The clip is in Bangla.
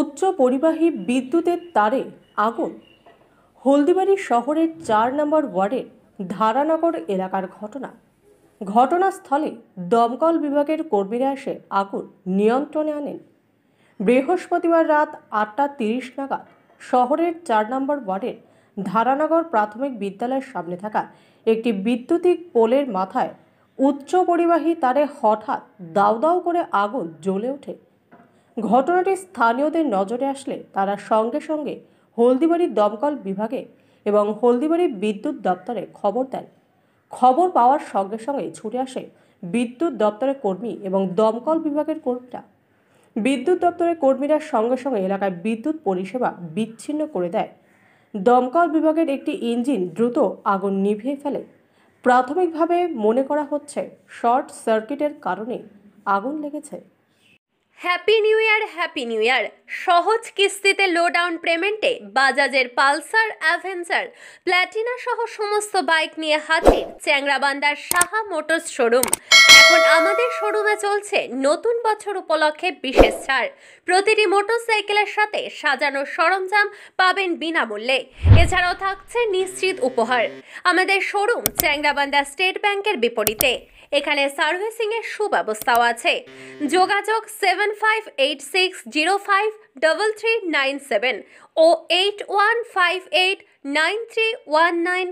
উচ্চ পরিবাহী বিদ্যুতের তারে আগুন হলদিবাড়ি শহরের চার নম্বর ওয়ার্ডের ধারানগর এলাকার ঘটনা ঘটনাস্থলে দমকল বিভাগের কর্মীরা এসে আগুন নিয়ন্ত্রণে আনেন বৃহস্পতিবার রাত আটটা তিরিশ নাগাদ শহরের চার নম্বর ওয়ার্ডের ধারানগর প্রাথমিক বিদ্যালয়ের সামনে থাকা একটি বিদ্যুতিক পোলের মাথায় উচ্চ পরিবাহী তারে হঠাৎ দাউ দাউ করে আগুন জ্বলে ওঠে ঘটনাটি স্থানীয়দের নজরে আসলে তারা সঙ্গে সঙ্গে হলদিবাড়ি দমকল বিভাগে এবং হলদিবাড়ি বিদ্যুৎ দপ্তরে খবর দেন খবর পাওয়ার সঙ্গে সঙ্গে ছুটে আসে বিদ্যুৎ দপ্তরের কর্মী এবং দমকল বিভাগের কর্মীরা বিদ্যুৎ দপ্তরের কর্মীরা সঙ্গে সঙ্গে এলাকায় বিদ্যুৎ পরিষেবা বিচ্ছিন্ন করে দেয় দমকল বিভাগের একটি ইঞ্জিন দ্রুত আগুন নিভিয়ে ফেলে প্রাথমিকভাবে মনে করা হচ্ছে শর্ট সার্কিটের কারণে আগুন লেগেছে happy new year happy new year সহজ কিস্তিতে লো ডাউন পেমেন্টে বাজাজের পালসার অ্যাভেঞ্জার প্ল্যাটিনা সহ সমস্ত বাইক নিয়ে হাজির চ্যাংরাবান্দার সাহা মোটরস শোরুম এখন আমাদের শোরুমে চলছে নতুন বছর উপলক্ষে বিশেষ ছাড় প্রতিটি মোটরসাইকেলের সাথে সাজানো সরঞ্জাম পাবেন বিনামূল্যে এছাড়াও থাকছে নিশ্চিত উপহার আমাদের শোরুম চ্যাংরাবান্দা স্টেট ব্যাংকের বিপরীতে এখানে সার্ভিসিংয়ের সুব্যবস্থাও আছে যোগাযোগ seven five eight six zero five double three nine seven ও eight one five eight nine three one nine